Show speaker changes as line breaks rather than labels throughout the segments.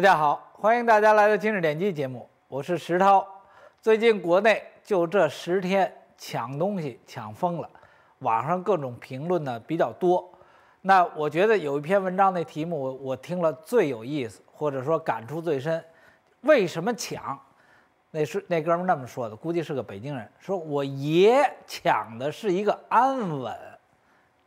大家好，欢迎大家来到今日点击节目，我是石涛。最近国内就这十天抢东西抢疯了，网上各种评论呢比较多。那我觉得有一篇文章的题目我我听了最有意思，或者说感触最深。为什么抢？那是那哥们那么说的，估计是个北京人，说我爷抢的是一个安稳。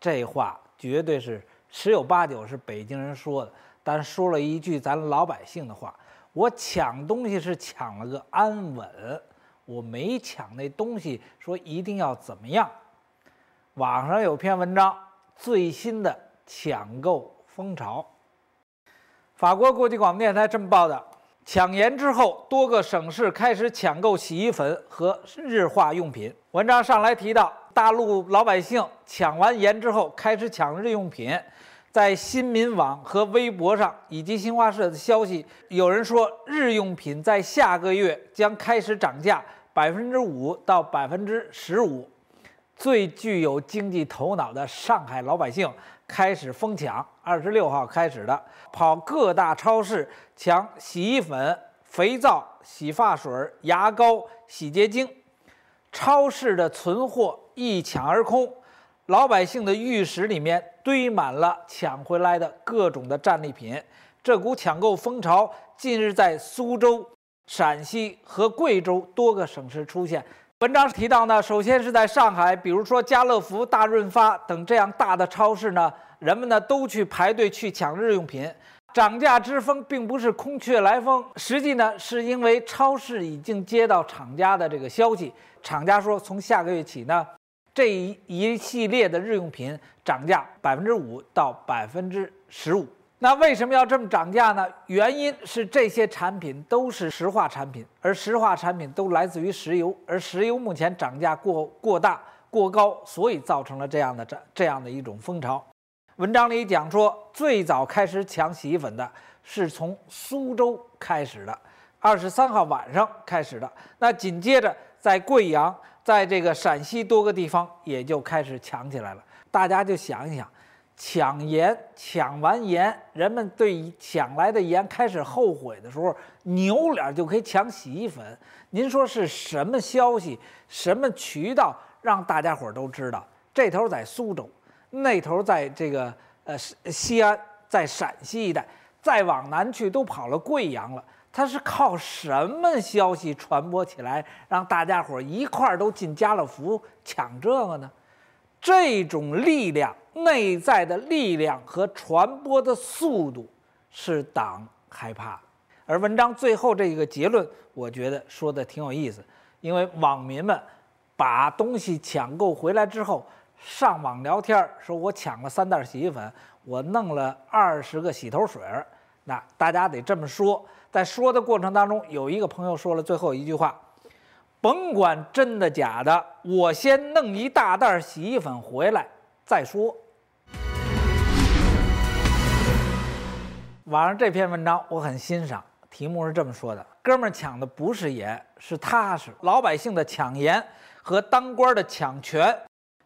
这话绝对是十有八九是北京人说的。但说了一句咱老百姓的话，我抢东西是抢了个安稳，我没抢那东西，说一定要怎么样。网上有篇文章，最新的抢购风潮。法国国际广播电台这么报道：抢盐之后，多个省市开始抢购洗衣粉和日化用品。文章上来提到，大陆老百姓抢完盐之后，开始抢日用品。在新民网和微博上，以及新华社的消息，有人说日用品在下个月将开始涨价百分之五到百分之十五。最具有经济头脑的上海老百姓开始疯抢，二十六号开始的，跑各大超市抢洗衣粉、肥皂、洗发水、牙膏、洗洁精，超市的存货一抢而空。老百姓的浴室里面堆满了抢回来的各种的战利品。这股抢购风潮近日在苏州、陕西和贵州多个省市出现。文章提到呢，首先是在上海，比如说家乐福、大润发等这样大的超市呢，人们呢都去排队去抢日用品。涨价之风并不是空穴来风，实际呢是因为超市已经接到厂家的这个消息，厂家说从下个月起呢。这一一系列的日用品涨价百分之五到百分之十五，那为什么要这么涨价呢？原因是这些产品都是石化产品，而石化产品都来自于石油，而石油目前涨价过过大过高，所以造成了这样的这这样的一种风潮。文章里讲说，最早开始抢洗衣粉的是从苏州开始的，二十三号晚上开始的，那紧接着在贵阳。在这个陕西多个地方，也就开始抢起来了。大家就想一想，抢盐，抢完盐，人们对抢来的盐开始后悔的时候，扭脸就可以抢洗衣粉。您说是什么消息，什么渠道让大家伙都知道？这头在苏州，那头在这个呃西安，在陕西一带，再往南去都跑了贵阳了。他是靠什么消息传播起来，让大家伙一块儿都进家乐福抢这个呢？这种力量，内在的力量和传播的速度，是党害怕。而文章最后这一个结论，我觉得说的挺有意思，因为网民们把东西抢购回来之后，上网聊天儿，说我抢了三袋洗衣粉，我弄了二十个洗头水儿，那大家得这么说。在说的过程当中，有一个朋友说了最后一句话：“甭管真的假的，我先弄一大袋洗衣粉回来再说。”网上这篇文章我很欣赏，题目是这么说的：“哥们儿抢的不是盐，是踏实。老百姓的抢盐和当官的抢权，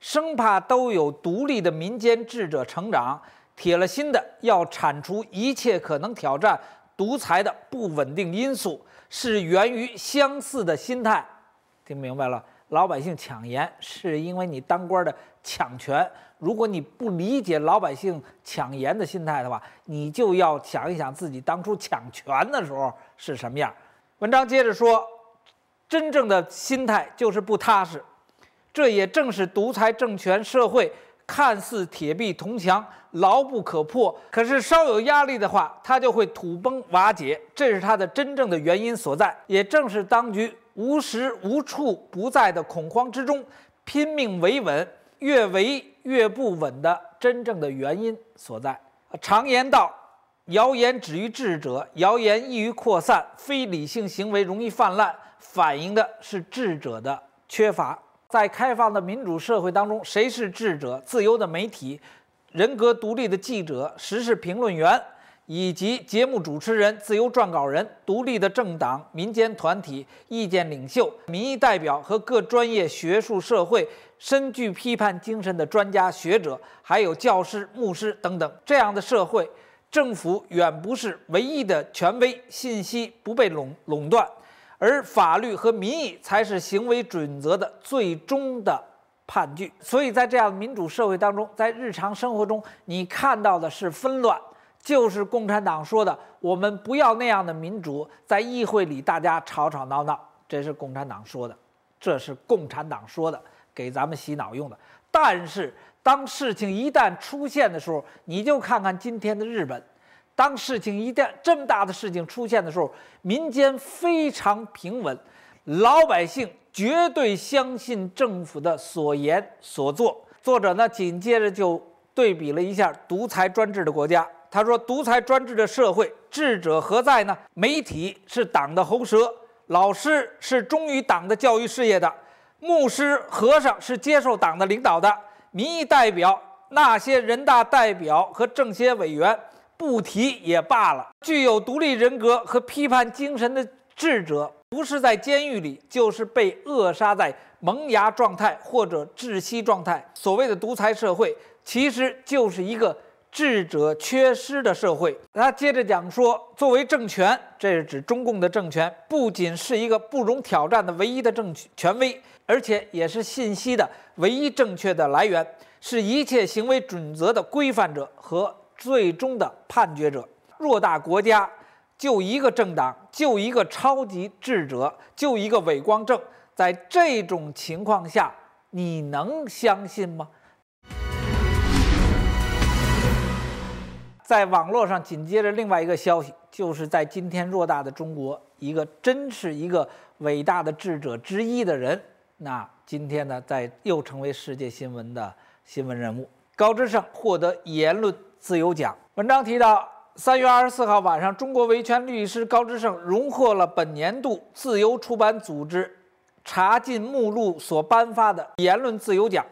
生怕都有独立的民间智者成长，铁了心的要铲除一切可能挑战。”独裁的不稳定因素是源于相似的心态，听明白了？老百姓抢盐是因为你当官的抢权，如果你不理解老百姓抢盐的心态的话，你就要想一想自己当初抢权的时候是什么样。文章接着说，真正的心态就是不踏实，这也正是独裁政权社会。看似铁壁铜墙，牢不可破，可是稍有压力的话，它就会土崩瓦解。这是它的真正的原因所在，也正是当局无时无处不在的恐慌之中，拼命维稳，越维越不稳的真正的原因所在。常言道，谣言止于智者，谣言易于扩散，非理性行为容易泛滥，反映的是智者的缺乏。在开放的民主社会当中，谁是智者？自由的媒体、人格独立的记者、时事评论员以及节目主持人、自由撰稿人、独立的政党、民间团体、意见领袖、民意代表和各专业学术社会、深具批判精神的专家学者，还有教师、牧师等等，这样的社会，政府远不是唯一的权威，信息不被垄垄断。而法律和民意才是行为准则的最终的判据，所以在这样民主社会当中，在日常生活中，你看到的是纷乱，就是共产党说的“我们不要那样的民主，在议会里大家吵吵闹闹”，这是共产党说的，这是共产党说的，给咱们洗脑用的。但是，当事情一旦出现的时候，你就看看今天的日本。当事情一旦这么大的事情出现的时候，民间非常平稳，老百姓绝对相信政府的所言所做。作者呢紧接着就对比了一下独裁专制的国家，他说：“独裁专制的社会，智者何在呢？媒体是党的喉舌，老师是忠于党的教育事业的，牧师和尚是接受党的领导的，民意代表那些人大代表和政协委员。”不提也罢了。具有独立人格和批判精神的智者，不是在监狱里，就是被扼杀在萌芽状态或者窒息状态。所谓的独裁社会，其实就是一个智者缺失的社会。他接着讲说，作为政权，这是指中共的政权，不仅是一个不容挑战的唯一的政权威，而且也是信息的唯一正确的来源，是一切行为准则的规范者和。最终的判决者，偌大国家，就一个政党，就一个超级智者，就一个伟光正。在这种情况下，你能相信吗？在网络上，紧接着另外一个消息，就是在今天偌大的中国，一个真是一个伟大的智者之一的人，那今天呢，在又成为世界新闻的新闻人物——高志晟获得言论。自由奖文章提到，三月二十四号晚上，中国维权律师高志胜荣获了本年度自由出版组织查禁目录所颁发的言论自由奖。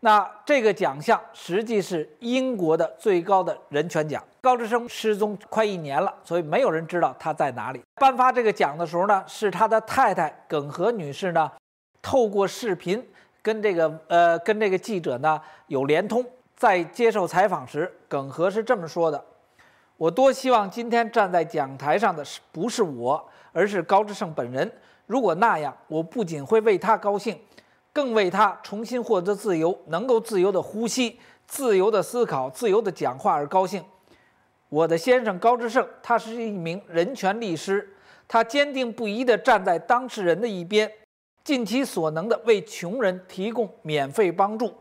那这个奖项实际是英国的最高的人权奖。高志生失踪快一年了，所以没有人知道他在哪里。颁发这个奖的时候呢，是他的太太耿和女士呢，透过视频跟这个呃跟这个记者呢有连通。在接受采访时，耿和是这么说的：“我多希望今天站在讲台上的是不是我，而是高志胜本人。如果那样，我不仅会为他高兴，更为他重新获得自由，能够自由的呼吸、自由的思考、自由的讲话而高兴。”我的先生高志胜，他是一名人权律师，他坚定不移地站在当事人的一边，尽其所能地为穷人提供免费帮助。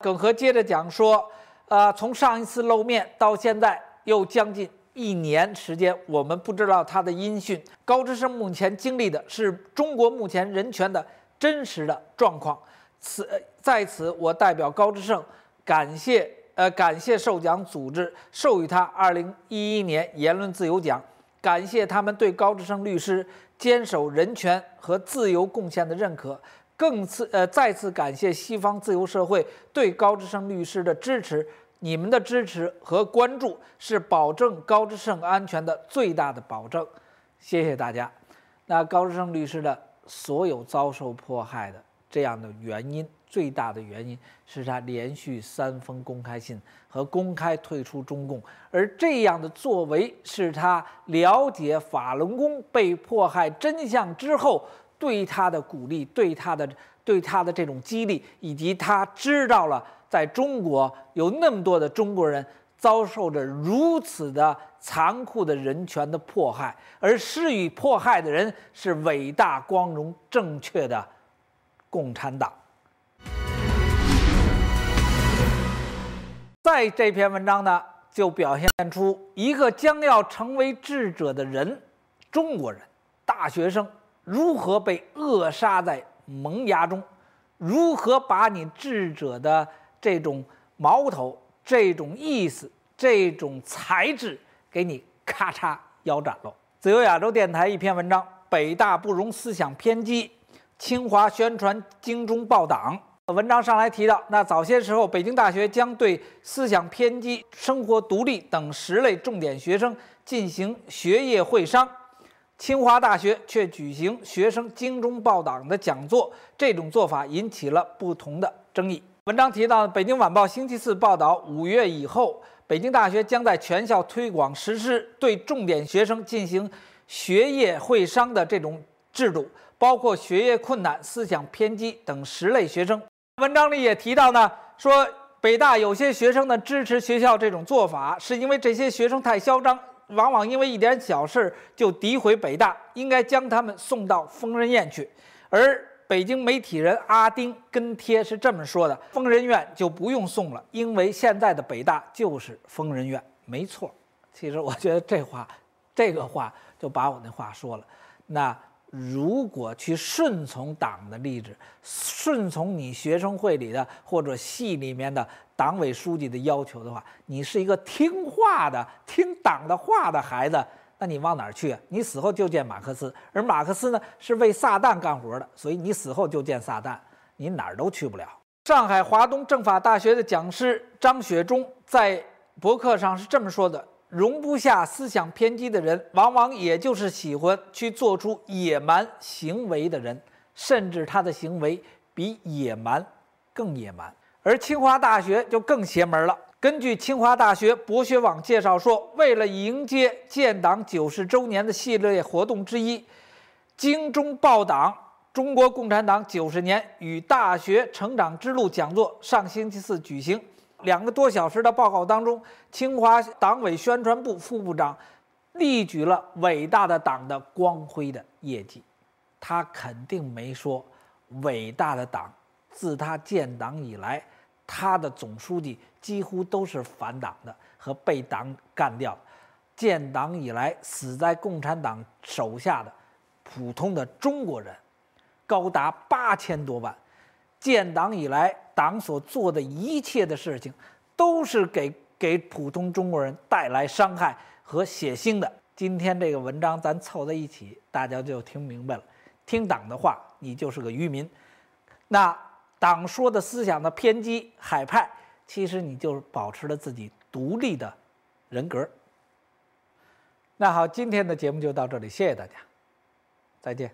耿和接着讲说，呃，从上一次露面到现在又将近一年时间，我们不知道他的音讯。高志生目前经历的是中国目前人权的真实的状况。此在此，我代表高志胜感谢，呃，感谢授奖组织授予他二零一一年言论自由奖，感谢他们对高志胜律师坚守人权和自由贡献的认可。更次呃，再次感谢西方自由社会对高志胜律师的支持。你们的支持和关注是保证高志胜安全的最大的保证。谢谢大家。那高志胜律师的所有遭受迫害的这样的原因，最大的原因是他连续三封公开信和公开退出中共，而这样的作为是他了解法轮功被迫害真相之后。对他的鼓励，对他的对他的这种激励，以及他知道了在中国有那么多的中国人遭受着如此的残酷的人权的迫害，而施予迫害的人是伟大、光荣、正确的共产党。在这篇文章呢，就表现出一个将要成为智者的人——中国人，大学生。如何被扼杀在萌芽中？如何把你智者的这种矛头、这种意思、这种才智，给你咔嚓腰斩了？自由亚洲电台一篇文章：北大不容思想偏激，清华宣传精忠报党。文章上来提到，那早些时候，北京大学将对思想偏激、生活独立等十类重点学生进行学业会商。清华大学却举行学生精忠报党的讲座，这种做法引起了不同的争议。文章提到，《北京晚报》星期四报道，五月以后，北京大学将在全校推广实施对重点学生进行学业会商的这种制度，包括学业困难、思想偏激等十类学生。文章里也提到呢，说北大有些学生的支持学校这种做法，是因为这些学生太嚣张。往往因为一点小事就诋毁北大，应该将他们送到疯人院去。而北京媒体人阿丁跟贴是这么说的：“疯人院就不用送了，因为现在的北大就是疯人院，没错。”其实我觉得这话，这个话就把我那话说了。那。如果去顺从党的意志，顺从你学生会里的或者系里面的党委书记的要求的话，你是一个听话的、听党的话的孩子，那你往哪儿去？你死后就见马克思，而马克思呢是为撒旦干活的，所以你死后就见撒旦，你哪儿都去不了。上海华东政法大学的讲师张雪忠在博客上是这么说的。容不下思想偏激的人，往往也就是喜欢去做出野蛮行为的人，甚至他的行为比野蛮更野蛮。而清华大学就更邪门了。根据清华大学博学网介绍说，为了迎接建党九十周年的系列活动之一，《精忠报党：中国共产党九十年与大学成长之路》讲座上星期四举行。两个多小时的报告当中，清华党委宣传部副部长列举了伟大的党的光辉的业绩。他肯定没说，伟大的党自他建党以来，他的总书记几乎都是反党的和被党干掉。建党以来死在共产党手下的普通的中国人高达八千多万。建党以来。党所做的一切的事情，都是给给普通中国人带来伤害和血腥的。今天这个文章咱凑在一起，大家就听明白了。听党的话，你就是个愚民；那党说的思想的偏激、海派，其实你就保持了自己独立的人格。那好，今天的节目就到这里，谢谢大家，再见。